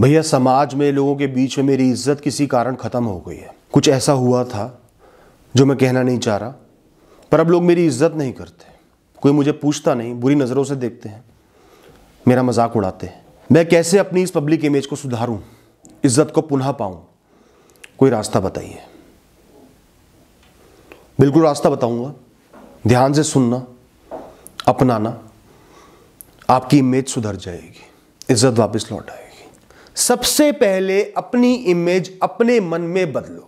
भैया समाज में लोगों के बीच में मेरी इज्जत किसी कारण ख़त्म हो गई है कुछ ऐसा हुआ था जो मैं कहना नहीं चाह रहा पर अब लोग मेरी इज्जत नहीं करते कोई मुझे पूछता नहीं बुरी नज़रों से देखते हैं मेरा मजाक उड़ाते हैं मैं कैसे अपनी इस पब्लिक इमेज को सुधारूं इज्जत को पुनः पाऊं कोई रास्ता बताइए बिल्कुल रास्ता बताऊंगा ध्यान से सुनना अपनाना आपकी इमेज सुधर जाएगी इज्जत वापस लौट आएगी सबसे पहले अपनी इमेज अपने मन में बदलो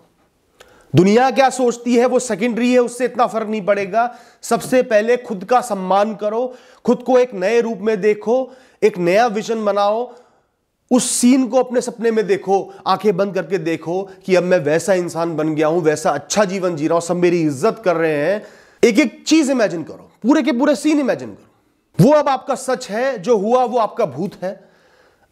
दुनिया क्या सोचती है वो सेकेंडरी है उससे इतना फर्क नहीं पड़ेगा सबसे पहले खुद का सम्मान करो खुद को एक नए रूप में देखो एक नया विजन बनाओ उस सीन को अपने सपने में देखो आंखें बंद करके देखो कि अब मैं वैसा इंसान बन गया हूं वैसा अच्छा जीवन जी रहा हूं सब मेरी इज्जत कर रहे हैं एक एक चीज इमेजिन करो पूरे के पूरे सीन इमेजिन करो वो अब आपका सच है जो हुआ वो आपका भूत है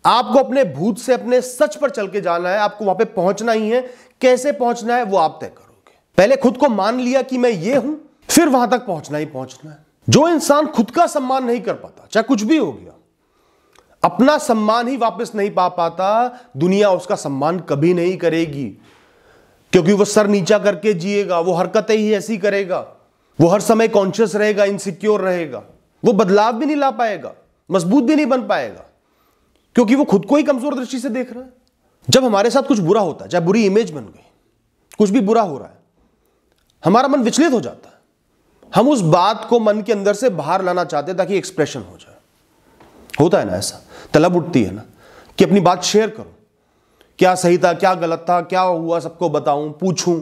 आपको अपने भूत से अपने सच पर चल के जाना है आपको वहां पे पहुंचना ही है कैसे पहुंचना है वो आप तय करोगे पहले खुद को मान लिया कि मैं ये हूं फिर वहां तक पहुंचना ही पहुंचना है जो इंसान खुद का सम्मान नहीं कर पाता चाहे कुछ भी हो गया अपना सम्मान ही वापस नहीं पा पाता दुनिया उसका सम्मान कभी नहीं करेगी क्योंकि वो सर नीचा करके जिएगा वो हरकतें ही ऐसी करेगा वो हर समय कॉन्शियस रहेगा इनसिक्योर रहेगा वो बदलाव भी नहीं ला पाएगा मजबूत भी नहीं बन पाएगा क्योंकि वो खुद को ही कमजोर दृष्टि से देख रहा है जब हमारे साथ कुछ बुरा होता है चाहे बुरी इमेज बन गई कुछ भी बुरा हो रहा है हमारा मन विचलित हो जाता है हम उस बात को मन के अंदर से बाहर लाना चाहते हैं ताकि एक्सप्रेशन हो जाए होता है ना ऐसा तलब उठती है ना कि अपनी बात शेयर करो क्या सही था क्या गलत था क्या हुआ सबको बताऊं पूछूं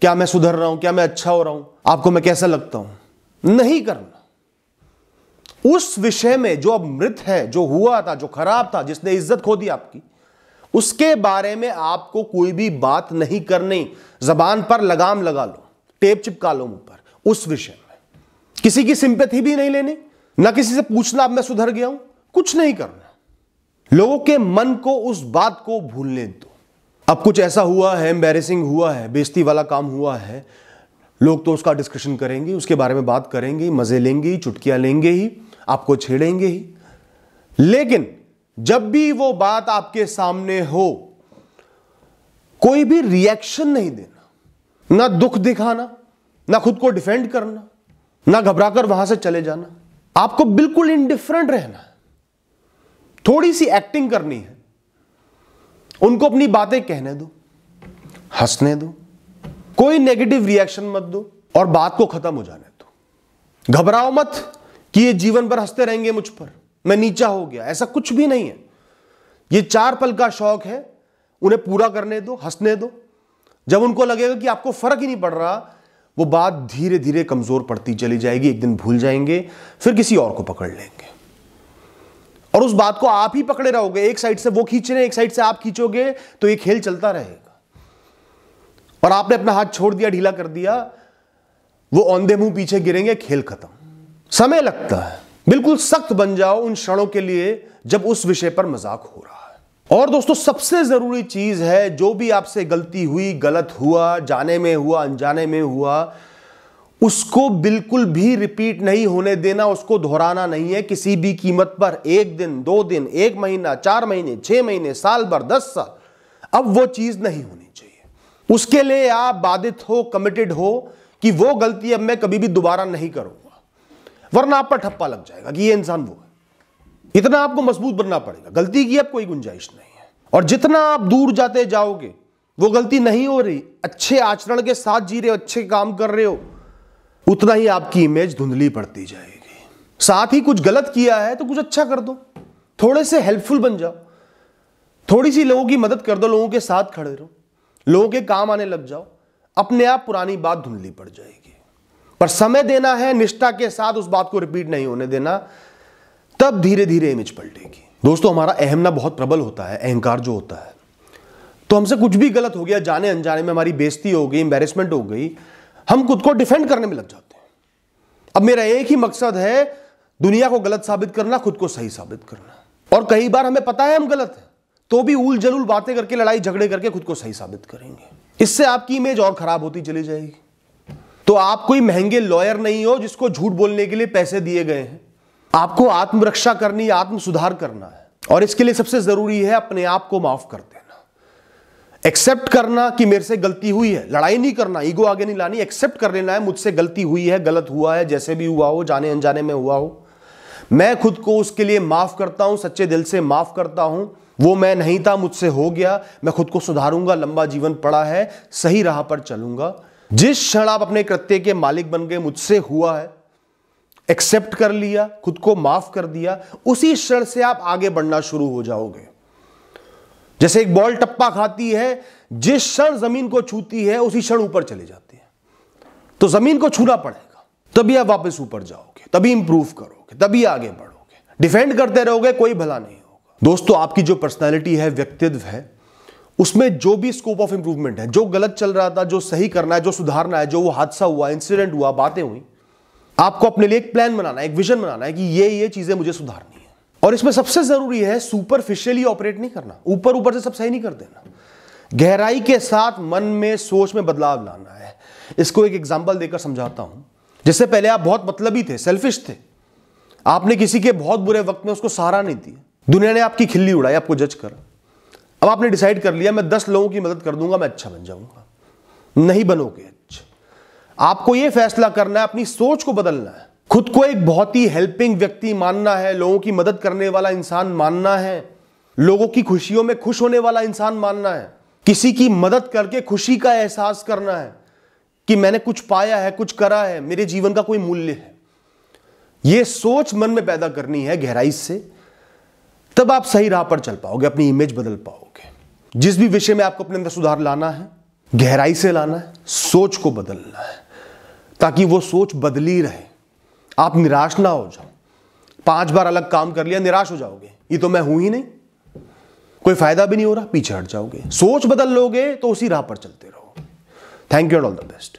क्या मैं सुधर रहा हूं क्या मैं अच्छा हो रहा हूं आपको मैं कैसा लगता हूं नहीं करना उस विषय में जो अब मृत है जो हुआ था जो खराब था जिसने इज्जत खो दी आपकी उसके बारे में आपको कोई भी बात नहीं करनी जबान पर लगाम लगा लो टेप चिपका लो मुंह पर उस विषय में किसी की सिंपथी भी नहीं लेनी ना किसी से पूछना अब मैं सुधर गया हूं कुछ नहीं करना लोगों के मन को उस बात को भूलने दो अब कुछ ऐसा हुआ है एम्बेसिंग हुआ है बेजती वाला काम हुआ है लोग तो उसका डिस्कशन करेंगे उसके बारे में बात करेंगे मजे लेंगे चुटकियां लेंगे ही आपको छेड़ेंगे ही लेकिन जब भी वो बात आपके सामने हो कोई भी रिएक्शन नहीं देना ना दुख दिखाना ना खुद को डिफेंड करना ना घबराकर वहां से चले जाना आपको बिल्कुल इनडिफरेंट रहना है थोड़ी सी एक्टिंग करनी है उनको अपनी बातें कहने दो हंसने दो कोई नेगेटिव रिएक्शन मत दो और बात को खत्म हो जाने दो घबराओ मत कि ये जीवन भर हंसते रहेंगे मुझ पर मैं नीचा हो गया ऐसा कुछ भी नहीं है ये चार पल का शौक है उन्हें पूरा करने दो हंसने दो जब उनको लगेगा कि आपको फर्क ही नहीं पड़ रहा वो बात धीरे धीरे कमजोर पड़ती चली जाएगी एक दिन भूल जाएंगे फिर किसी और को पकड़ लेंगे और उस बात को आप ही पकड़े रहोगे एक साइड से वो खींच रहे हैं एक साइड से आप खींचोगे तो ये खेल चलता रहेगा और आपने अपना हाथ छोड़ दिया ढीला कर दिया वो औंधे मुंह पीछे गिरेंगे खेल खत्म समय लगता है बिल्कुल सख्त बन जाओ उन क्षणों के लिए जब उस विषय पर मजाक हो रहा है और दोस्तों सबसे जरूरी चीज है जो भी आपसे गलती हुई गलत हुआ जाने में हुआ अनजाने में हुआ उसको बिल्कुल भी रिपीट नहीं होने देना उसको दोहराना नहीं है किसी भी कीमत पर एक दिन दो दिन एक महीना चार महीने छह महीने साल भर दस साल अब वो चीज नहीं होनी चाहिए उसके लिए आप बाधित हो कमिटेड हो कि वो गलती अब मैं कभी भी दोबारा नहीं करूं वरना आप पर ठप्पा लग जाएगा कि ये इंसान वो है इतना आपको मजबूत बनना पड़ेगा गलती की अब कोई गुंजाइश नहीं है और जितना आप दूर जाते जाओगे वो गलती नहीं हो रही अच्छे आचरण के साथ जी रहे हो अच्छे काम कर रहे हो उतना ही आपकी इमेज धुंधली पड़ती जाएगी साथ ही कुछ गलत किया है तो कुछ अच्छा कर दो थोड़े से हेल्पफुल बन जाओ थोड़ी सी लोगों की मदद कर दो लोगों के साथ खड़े रहो लोगों के काम आने लग जाओ अपने आप पुरानी बात धुंधली पड़ जाएगी पर समय देना है निष्ठा के साथ उस बात को रिपीट नहीं होने देना तब धीरे धीरे इमेज पलटेगी दोस्तों हमारा अहमना बहुत प्रबल होता है अहंकार जो होता है तो हमसे कुछ भी गलत हो गया जाने अनजाने में हमारी बेस्ती हो गई एम्बेरसमेंट हो गई हम खुद को डिफेंड करने में लग जाते हैं अब मेरा एक ही मकसद है दुनिया को गलत साबित करना खुद को सही साबित करना और कई बार हमें पता है हम गलत हैं तो भी उल जलूल बातें करके लड़ाई झगड़े करके खुद को सही साबित करेंगे इससे आपकी इमेज और खराब होती चली जाएगी तो आप कोई महंगे लॉयर नहीं हो जिसको झूठ बोलने के लिए पैसे दिए गए हैं आपको आत्मरक्षा करनी आत्म सुधार करना है और इसके लिए सबसे जरूरी है अपने आप को माफ कर देना एक्सेप्ट करना कि मेरे से गलती हुई है लड़ाई नहीं करना ईगो आगे नहीं लानी एक्सेप्ट कर लेना है मुझसे गलती हुई है गलत हुआ है जैसे भी हुआ हो जाने अनजाने में हुआ हो मैं खुद को उसके लिए माफ करता हूं सच्चे दिल से माफ करता हूं वो मैं नहीं था मुझसे हो गया मैं खुद को सुधारूंगा लंबा जीवन पड़ा है सही राह पर चलूंगा जिस क्षण आप अपने कृत्य के मालिक बन गए मुझसे हुआ है एक्सेप्ट कर लिया खुद को माफ कर दिया उसी क्षण से आप आगे बढ़ना शुरू हो जाओगे जैसे एक बॉल टप्पा खाती है जिस क्षण जमीन को छूती है उसी क्षण ऊपर चले जाती है तो जमीन को छूना पड़ेगा तभी आप वापस ऊपर जाओगे तभी इंप्रूव करोगे तभी आगे बढ़ोगे डिफेंड करते रहोगे कोई भला नहीं होगा दोस्तों आपकी जो पर्सनैलिटी है व्यक्तित्व है उसमें जो भी स्कोप ऑफ इंप्रूवमेंट है जो गलत चल रहा था जो सही करना है जो सुधारना है जो वो हादसा हुआ इंसिडेंट हुआ बातें हुई आपको अपने लिए एक प्लान बनाना है एक विजन बनाना है कि ये ये चीजें मुझे सुधारनी है और इसमें सबसे जरूरी है सुपरफिशियली ऑपरेट नहीं करना ऊपर ऊपर से सब सही नहीं कर देना गहराई के साथ मन में सोच में बदलाव लाना है इसको एक एग्जाम्पल देकर समझाता हूं जिससे पहले आप बहुत मतलबी थे सेल्फिश थे आपने किसी के बहुत बुरे वक्त में उसको सहारा नहीं दिया दुनिया ने आपकी खिल्ली उड़ाई आपको जज करा अब आपने डिसाइड कर लिया मैं दस लोगों की मदद कर दूंगा मैं अच्छा बन जाऊंगा नहीं बनोगे अच्छा आपको यह फैसला करना है अपनी सोच को बदलना है खुद को एक बहुत ही हेल्पिंग व्यक्ति मानना है लोगों की मदद करने वाला इंसान मानना है लोगों की खुशियों में खुश होने वाला इंसान मानना है किसी की मदद करके खुशी का एहसास करना है कि मैंने कुछ पाया है कुछ करा है मेरे जीवन का कोई मूल्य है यह सोच मन में पैदा करनी है गहराई से तब आप सही राह पर चल पाओगे अपनी इमेज बदल पाओगे जिस भी विषय में आपको अपने अंदर सुधार लाना है गहराई से लाना है सोच को बदलना है ताकि वो सोच बदली रहे आप निराश ना हो जाओ पांच बार अलग काम कर लिया निराश हो जाओगे ये तो मैं हूं ही नहीं कोई फायदा भी नहीं हो रहा पीछे हट जाओगे सोच बदल लोगे तो उसी राह पर चलते रहोगे thank you all the best